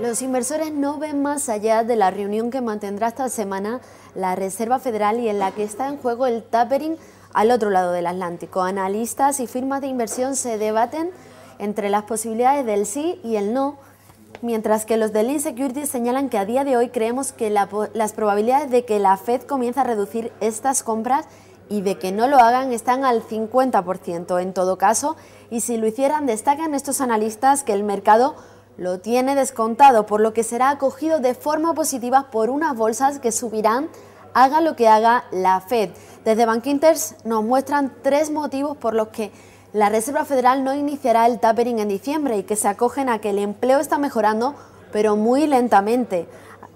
Los inversores no ven más allá de la reunión que mantendrá esta semana la Reserva Federal y en la que está en juego el tapering al otro lado del Atlántico. Analistas y firmas de inversión se debaten entre las posibilidades del sí y el no, mientras que los del Insecurity señalan que a día de hoy creemos que las probabilidades de que la Fed comience a reducir estas compras y de que no lo hagan están al 50% en todo caso y si lo hicieran destacan estos analistas que el mercado lo tiene descontado, por lo que será acogido de forma positiva por unas bolsas que subirán haga lo que haga la Fed. Desde Bankinter's nos muestran tres motivos por los que la Reserva Federal no iniciará el tapering en diciembre y que se acogen a que el empleo está mejorando, pero muy lentamente,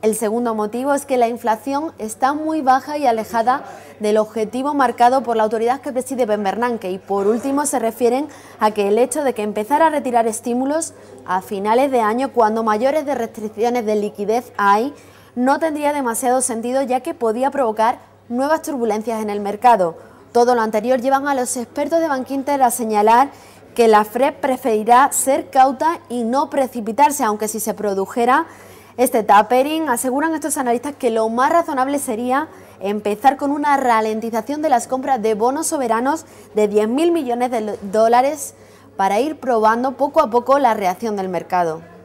el segundo motivo es que la inflación está muy baja y alejada del objetivo marcado por la autoridad que preside Ben Bernanke. Y por último se refieren a que el hecho de que empezara a retirar estímulos a finales de año, cuando mayores de restricciones de liquidez hay, no tendría demasiado sentido ya que podía provocar nuevas turbulencias en el mercado. Todo lo anterior llevan a los expertos de Bankinter a señalar que la FREP preferirá ser cauta y no precipitarse, aunque si se produjera este tapering, aseguran estos analistas que lo más razonable sería empezar con una ralentización de las compras de bonos soberanos de 10.000 millones de dólares para ir probando poco a poco la reacción del mercado.